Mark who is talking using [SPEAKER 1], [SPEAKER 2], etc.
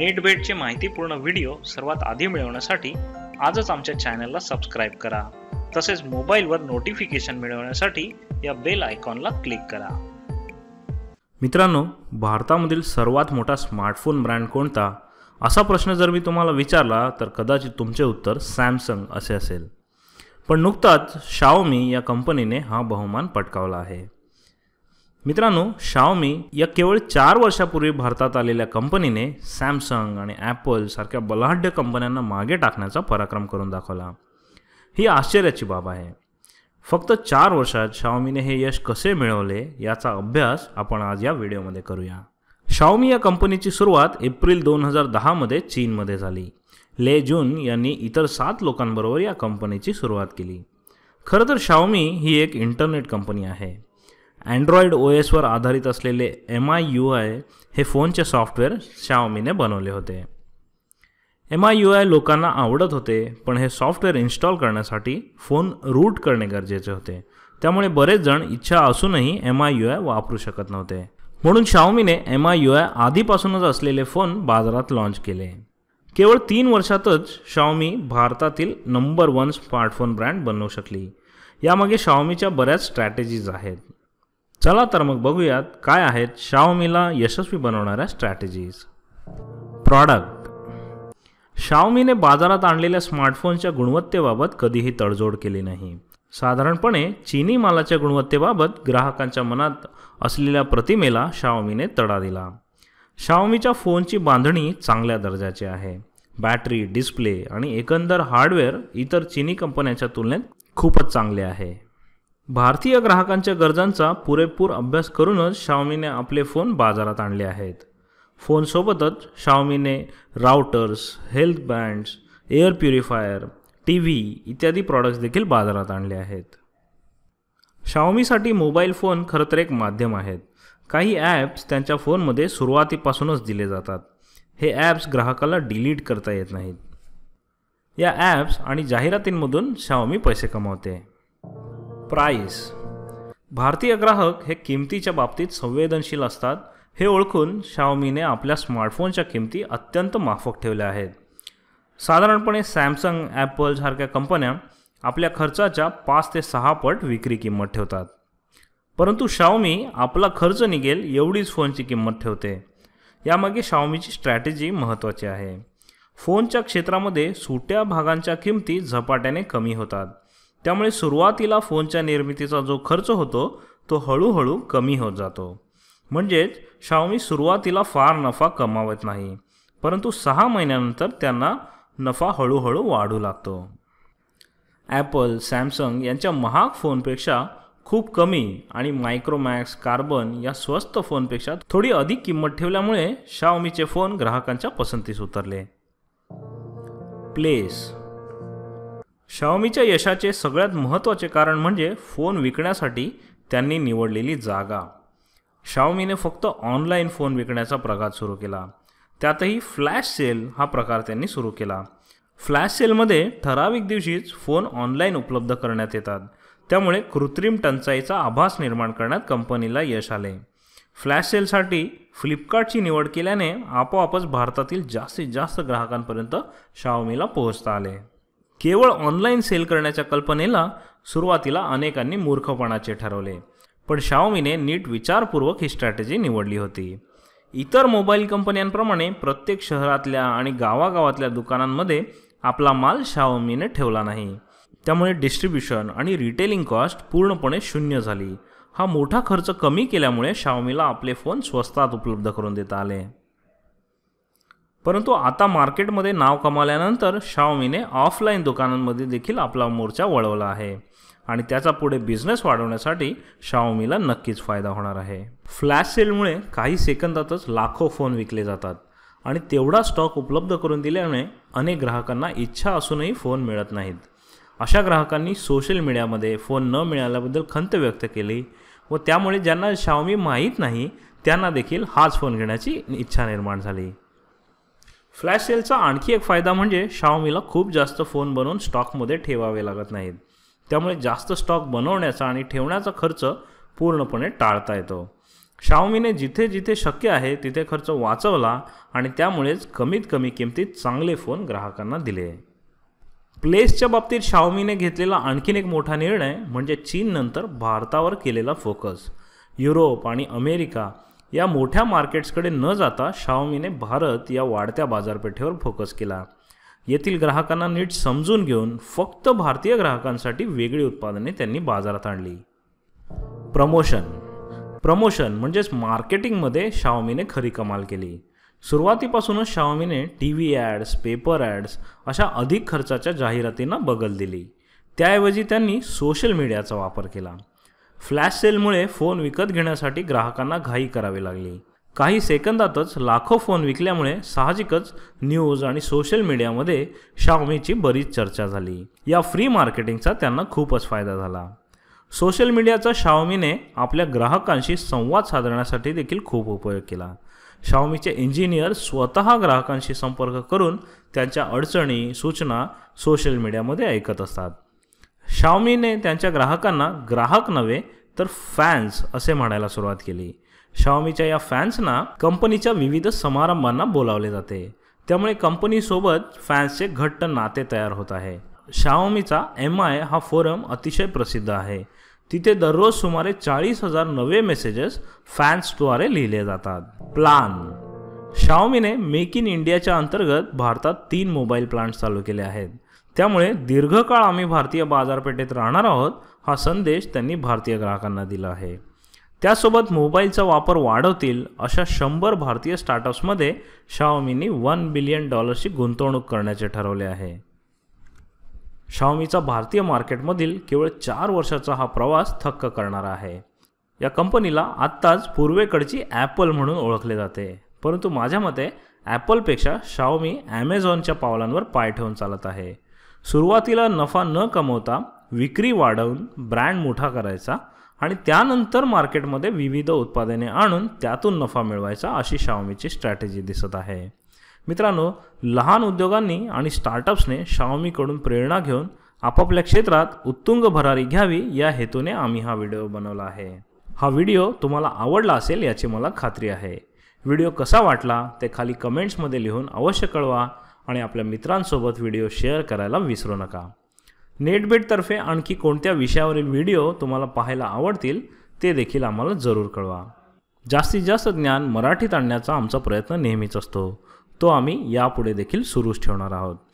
[SPEAKER 1] नेटबेटचे माहितीपूर्ण व्हिडिओ सर्वात आधी मिळवण्यासाठी आजच आमच्या चॅनलला सबस्क्राईब करा तसेच मोबाईलवर नोटिफिकेशन मिळवण्यासाठी या बेल आयकॉनला क्लिक करा मित्रांनो भारतामधील सर्वात मोठा स्मार्टफोन ब्रँड कोणता असा प्रश्न जर मी तुम्हाला विचारला तर कदाचित तुमचे उत्तर सॅमसंग असे असेल पण नुकताच शाओमी या कंपनीने हा बहुमान पटकावला आहे मित्रांनो शाओमी या केवळ चार वर्षापूर्वी भारतात आलेल्या कंपनीने सॅमसंग आणि ॲपल सारख्या बलाढ्य कंपन्यांना मागे टाकण्याचा पराक्रम करून दाखवला ही आश्चर्याची बाब आहे फक्त चार वर्षात शाओमीने हे यश कसे मिळवले याचा अभ्यास आपण आज या व्हिडिओमध्ये करूया शाओमी या कंपनीची सुरुवात एप्रिल दोन हजार दहामध्ये चीनमध्ये झाली ले जून यांनी इतर सात लोकांबरोबर या कंपनीची सुरुवात केली खरं तर शाओमी ही एक इंटरनेट कंपनी आहे अँड्रॉइड ओ एसवर आधारित असलेले एम आय यू आय हे फोनचे सॉफ्टवेअर शाओमीने बनवले होते एम आय यू आय लोकांना आवडत होते पण हे सॉफ्टवेअर इन्स्टॉल करण्यासाठी फोन रूट करणे गरजेचे होते त्यामुळे बरेच जण इच्छा असूनही एम आय यू आय वापरू शकत नव्हते म्हणून शाओमीने एम आय यू आय आधीपासूनच असलेले फोन बाजारात लॉन्च केले केवळ तीन वर्षातच शाओमी भारतातील नंबर वन स्मार्टफोन ब्रँड बनवू शकली यामागे शाओमीच्या बऱ्याच स्ट्रॅटेजीज आहेत चला तर मग बघूयात काय आहेत शाओमीला यशस्वी बनवणाऱ्या स्ट्रॅटेजीज प्रॉडक्ट शाओमीने बाजारात आणलेल्या स्मार्टफोनच्या गुणवत्तेबाबत कधीही तडजोड केली नाही साधारणपणे चिनी मालाच्या गुणवत्तेबाबत ग्राहकांच्या मनात असलेल्या प्रतिमेला शाओमीने तडा दिला शाओमीच्या फोनची बांधणी चांगल्या दर्जाची आहे बॅटरी डिस्प्ले आणि एकंदर हार्डवेअर इतर चिनी कंपन्यांच्या तुलनेत खूपच चांगले आहे भारतीय ग्राहकांच्या गरजांचा पुरेपूर अभ्यास करूनच शाओमीने आपले फोन बाजारात आणले आहेत फोनसोबतच शाओमीने routers health bands air purifier T V इत्यादी प्रॉडक्ट्स देखील बाजारात आणले आहेत शाओमीसाठी मोबाईल फोन खरं तर एक माध्यम आहेत काही ॲप्स त्यांच्या फोनमध्ये सुरुवातीपासूनच दिले जातात हे ॲप्स ग्राहकाला डिलीट करता येत नाहीत या ॲप्स आणि जाहिरातींमधून शाओमी पैसे कमावते प्राईस भारतीय ग्राहक हे किमतीच्या बाबतीत संवेदनशील असतात हे ओळखून शाओमीने आपल्या स्मार्टफोनच्या किमती अत्यंत माफक ठेवल्या आहेत साधारणपणे सॅमसंग सारख्या कंपन्या आपल्या खर्चाच्या पाच ते सहा पट विक्री किंमत ठेवतात परंतु शाओमी आपला खर्च निघेल एवढीच फोनची किंमत ठेवते यामागे शाओमीची स्ट्रॅटेजी महत्त्वाची आहे फोनच्या क्षेत्रामध्ये सुट्या भागांच्या किमती झपाट्याने कमी होतात त्यामुळे सुरुवातीला फोनच्या निर्मितीचा जो खर्च होतो तो हळूहळू कमी होत जातो म्हणजेच शाओमी सुरुवातीला फार नफा कमावत नाही परंतु सहा महिन्यानंतर त्यांना नफा हळूहळू वाढू लागतो ॲपल सॅमसंग यांच्या महाग फोनपेक्षा खूप कमी आणि मायक्रोमॅक्स कार्बन या स्वस्त फोनपेक्षा थोडी अधिक किंमत ठेवल्यामुळे शाओमीचे फोन ग्राहकांच्या पसंतीस उतरले प्लेस शाओमीच्या यशाचे सगळ्यात महत्त्वाचे कारण म्हणजे फोन विकण्यासाठी त्यांनी निवडलेली जागा शाओमीने फक्त ऑनलाईन फोन विकण्याचा प्रघात सुरू केला त्यातही फ्लॅश सेल हा प्रकार त्यांनी सुरू केला फ्लॅश सेलमध्ये ठराविक दिवशीच फोन ऑनलाईन उपलब्ध करण्यात येतात त्यामुळे कृत्रिम टंचाईचा आभास निर्माण करण्यात कंपनीला यश आले फ्लॅश सेलसाठी फ्लिपकार्टची निवड केल्याने आपोआपच भारतातील जास्तीत जास्त ग्राहकांपर्यंत शाओमीला पोहोचता आले केवळ ऑनलाईन सेल करण्याच्या कल्पनेला सुरुवातीला अनेकांनी मूर्खपणाचे ठरवले पण शाओमीने नीट विचारपूर्वक ही स्ट्रॅटेजी निवडली होती इतर मोबाईल कंपन्यांप्रमाणे प्रत्येक शहरातल्या आणि गावागावातल्या दुकानांमध्ये आपला माल शाओमीने ठेवला नाही त्यामुळे डिस्ट्रीब्युशन आणि रिटेलिंग कॉस्ट पूर्णपणे शून्य झाली हा मोठा खर्च कमी केल्यामुळे शाओमीला आपले फोन स्वस्तात उपलब्ध करून देता आले परंतु आता मार्केटमध्ये नाव कमावल्यानंतर शाओमीने ऑफलाईन दुकानांमध्ये देखील आपला मोर्चा वळवला आहे आणि त्याचा पुढे बिझनेस वाढवण्यासाठी शाओमीला नक्कीच फायदा होणार आहे फ्लॅश सेलमुळे काही सेकंदातच लाखो फोन विकले जातात आणि तेवढा स्टॉक उपलब्ध करून दिल्यामुळे अनेक ग्राहकांना इच्छा असूनही फोन मिळत नाहीत अशा ग्राहकांनी सोशल मीडियामध्ये फोन न मिळाल्याबद्दल खंत व्यक्त केली व त्यामुळे ज्यांना शाओमी माहीत नाही त्यांना देखील हाच फोन घेण्याची इच्छा निर्माण झाली फ्लॅश सेलचा आणखी एक फायदा म्हणजे शाओमीला खूप जास्त फोन बनवून स्टॉकमध्ये ठेवावे लागत नाहीत त्यामुळे जास्त स्टॉक बनवण्याचा आणि ठेवण्याचा खर्च पूर्णपणे टाळता येतो शाओमीने जिथे जिथे शक्य आहे तिथे खर्च वाचवला आणि त्यामुळेच कमीत कमी किमतीत चांगले फोन ग्राहकांना दिले प्लेसच्या बाबतीत शाओमीने घेतलेला आणखीन एक मोठा निर्णय म्हणजे चीननंतर भारतावर केलेला फोकस युरोप आणि अमेरिका या मोठ्या मार्केट्सकडे न जाता शाओमीने भारत या वाढत्या बाजारपेठेवर फोकस केला येथील ग्राहकांना नीट समजून घेऊन फक्त भारतीय ग्राहकांसाठी वेगळी उत्पादने त्यांनी बाजारात आणली प्रमोशन प्रमोशन म्हणजेच मार्केटिंगमध्ये शाओमीने खरी कमाल केली सुरुवातीपासूनच शाओमीने T V ads paper ads अशा अधिक खर्चाच्या जाहिरातींना बगल दिली त्याऐवजी त्यांनी सोशल मीडियाचा वापर केला फ्लॅश सेलमुळे फोन विकत घेण्यासाठी ग्राहकांना घाई करावी लागली काही सेकंदातच लाखो फोन विकल्यामुळे साहजिकच न्यूज आणि सोशल मीडियामध्ये शाओमीची बरीच चर्चा झाली या फ्री मार्केटिंगचा त्यांना खूपच फायदा झाला सोशल मीडियाचा शाओमीने आपल्या ग्राहकांशी संवाद साधण्यासाठी देखील खूप उपयोग केला शाओमीचे इंजिनियर स्वतः ग्राहकांशी संपर्क करून त्यांच्या अडचणी सूचना सोशल मीडियामध्ये ऐकत असतात शाओमीने त्यांच्या ग्राहकांना ग्राहक नव्हे तर फॅन्स असे म्हणायला सुरुवात केली शाओमीच्या या फॅन्सना कंपनीच्या विविध समारंभांना बोलावले जाते त्यामुळे कंपनीसोबत फॅन्सचे घट्ट नाते तयार होत आहे शाओमीचा एम आय हा फोरम अतिशय प्रसिद्ध आहे तिथे दररोज सुमारे चाळीस हजार नवे मेसेजेस फॅन्सद्वारे लिहिले जातात प्लान शाओमीने मेक इन इंडियाच्या अंतर्गत भारतात तीन मोबाईल प्लांट्स चालू केले आहेत त्यामुळे दीर्घकाळ आम्ही भारतीय बाजारपेठेत राहणार आहोत हा संदेश त्यांनी भारतीय ग्राहकांना दिला आहे त्यासोबत मोबाईलचा वापर वाढवतील अशा शंभर भारतीय स्टार्टअप्समध्ये शाओमीनी वन बिलियन डॉलर्सची गुंतवणूक करण्याचे ठरवले आहे शाओमीचा भारतीय मार्केटमधील केवळ चार वर्षाचा हा प्रवास थक्क करणारा आहे या कंपनीला आत्ताच पूर्वेकडची ॲपल म्हणून ओळखले जाते परंतु माझ्या मते ॲपलपेक्षा शाओमी ॲमेझॉनच्या पावलांवर पाय ठेवून चालत आहे सुरुवातीला नफा न कमवता विक्री वाढवून ब्रँड मोठा करायचा आणि त्यानंतर मार्केटमध्ये विविध उत्पादने आणून त्यातून नफा मिळवायचा अशी शाओमीची स्ट्रॅटेजी दिसत आहे मित्रांनो लहान उद्योगांनी आणि स्टार्टअप्सने शाओमीकडून प्रेरणा घेऊन आपापल्या क्षेत्रात उत्तुंग भरारी घ्यावी या हेतूने आम्ही हा व्हिडिओ बनवला आहे हा व्हिडिओ तुम्हाला आवडला असेल याची मला खात्री आहे व्हिडिओ कसा वाटला ते खाली कमेंट्समध्ये लिहून अवश्य कळवा आणि आपल्या मित्रांसोबत व्हिडिओ शेअर करायला विसरू नका नेटबेटतर्फे आणखी कोणत्या विषयावरील व्हिडिओ तुम्हाला पाहायला आवडतील ते देखील आम्हाला जरूर कळवा जास्तीत जास्त ज्ञान मराठीत आणण्याचा आमचा प्रयत्न नेहमीच असतो तो आम्ही यापुढे देखील सुरूच ठेवणार आहोत